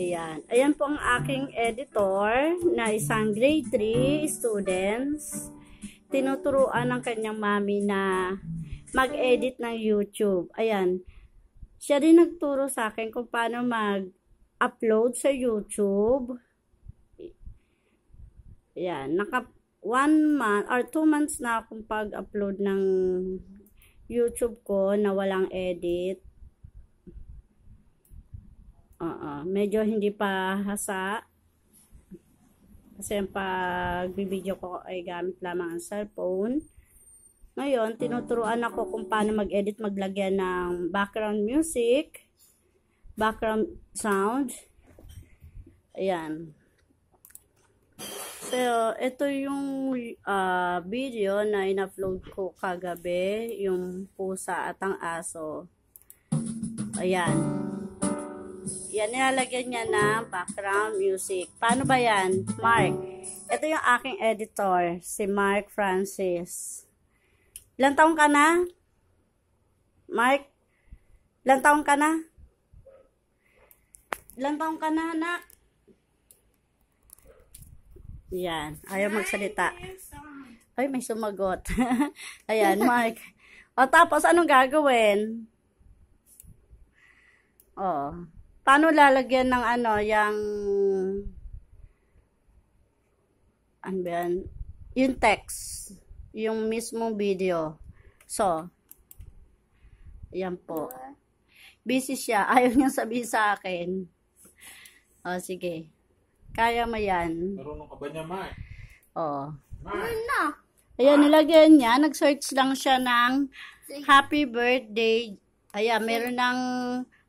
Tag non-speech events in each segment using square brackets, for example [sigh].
Ayan. Ayan po ang aking editor na isang grade 3 students. Tinuturuan ng kanyang mami na mag-edit ng YouTube. Ayan. Siya rin nagturo sa akin kung paano mag-upload sa YouTube. Ayan. Naka one month or two months na akong pag-upload ng YouTube ko na walang edit. Oo, medyo hindi pa hasa. Kasi ang pag-video ko ay gamit lamang ang cellphone. Ngayon, tinuturuan ako kung paano mag-edit, maglagyan ng background music, background sound. Ayan. So, ito yung uh, video na in-upload ko kagabi, yung pusa at ang aso. Ayan. Yan, nilalagyan niya ng background music. Paano ba yan? Mark. Ito yung aking editor, si Mark Francis. Ilang taong ka na? Mark? Ilang taong ka na? Ilang taong ka na, anak? Yan. Ayaw magsalita. Ay, may sumagot. [laughs] Ayan, Mark. O, tapos, anong gagawin? Oo. Paano lalagyan ng ano, yung... Ano ba yan? Yung text. Yung mismong video. So, yan po. Busy siya. [laughs] Ayaw niyang sabihin sa akin. oh sige. Kaya mo yan. Marunong ka ba niya, Mar? oh ayun na. Ayan, nilagyan niya. Nag-search lang siya ng happy birthday. Ayan, meron ng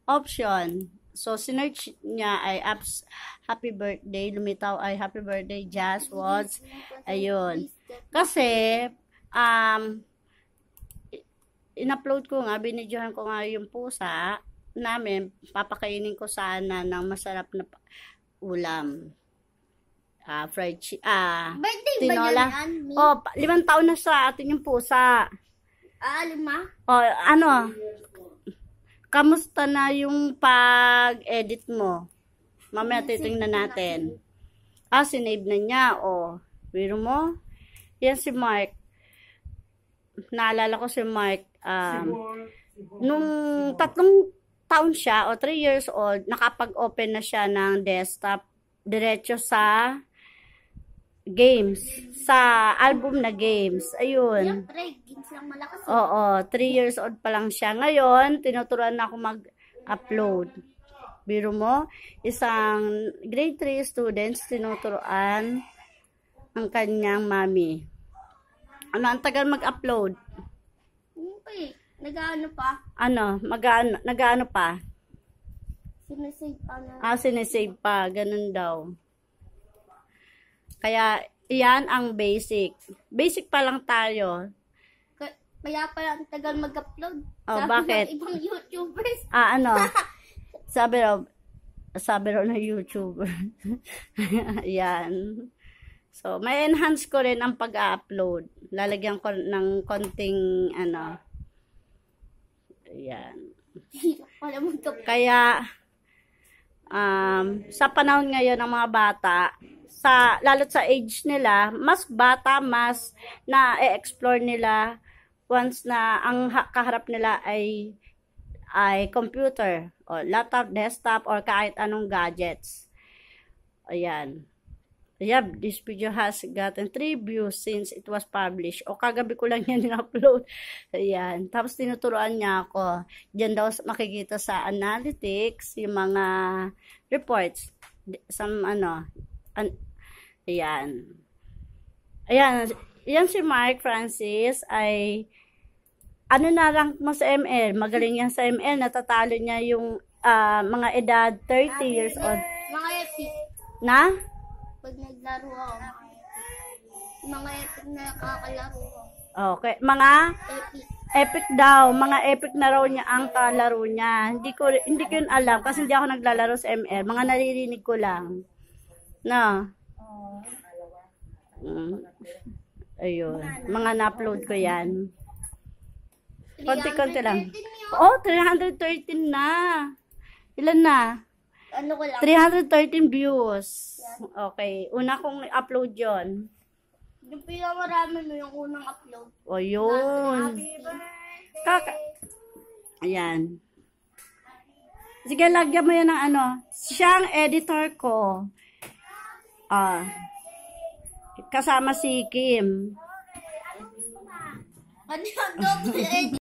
option. So, sinerch niya ay apps, happy birthday, lumitaw ay happy birthday, jazz, was, ayun. Kasi, um, in-upload ko nga, binidyohan ko nga yung pusa namin, papakainin ko sana ng masarap na ulam. Ah, uh, fried chi- ah, uh, birthday tinola. ba yan? Oh, limang taon na sa atin yung pusa. Ah, lima? Oh, ano? Kamusta na yung pag-edit mo? Mamaya titingnan natin. Ah, sinave na niya. O, oh. biro mo? Yan si Mike. Naalala ko si Mike. Um, nung tatlong taon siya o 3 years old, nakapag-open na siya ng desktop diretso sa games. Sa album na games. Ayun. Siyempre, games lang malakas. Eh. Oo, 3 years old pa lang siya. Ngayon, tinuturuan na ako mag-upload. Biro mo, isang grade 3 students tinuturuan ang kanyang mami. Ano, ang tagal mag-upload? Okay. Nagaano pa? Ano? Magaano, nagaano pa? Sinisave pa na. Ah, sinisave pa. Ganun daw. Kaya, iyan ang basic. Basic pa lang tayo. Kaya pala ang tagal mag-upload. Oh, Sabi bakit? Ng ibang YouTubers. Ah, ano? [laughs] Sabi raw, sabi raw na YouTuber. Ayan. [laughs] So, may enhance ko rin ang pag-upload. Lalagyan ko ng konting, ano, ayan. Kaya, um, sa panahon ngayon ng mga bata, sa lalo't sa age nila, mas bata, mas na-explore nila once na ang kaharap nila ay ay computer o laptop, desktop or kahit anong gadgets. Ayan. Yeah, this video has gotten 3 views since it was published. O kagabi ko lang [laughs] yan in-upload. Ayan. Tapos tinuturoan niya ako. Diyan daw makikita sa analytics yung mga reports. Some ano, an, ayan. Ayan, yan si Mark Francis ay ano na rank mo sa ML? Magaling yan sa ML. Natatalo niya yung uh, mga edad 30 Happy years old. Mga epic. Na? Pag naglaro ako, mga epic na kakalaro ko. Okay. Mga? Epic. Epic daw. Mga epic na raw niya ang kalaro niya. Hindi ko, hindi ko yun alam kasi hindi ako naglalaro sa ML. Mga naririnig ko lang. Na. Oo. Oh. Ayun. Mga na-upload ko yan. Konti-konti lang. Oh, 313 na. Ilan na? Ano ko lang? 313 views. Okay. Una kong upload yon. Yung pinakamarami mo yung unang upload. O, oh, yun. Happy birthday. Ayan. Sige, lagyan mo yan ng ano. Siyang editor ko. Ah. Kasama si Kim. Ano yung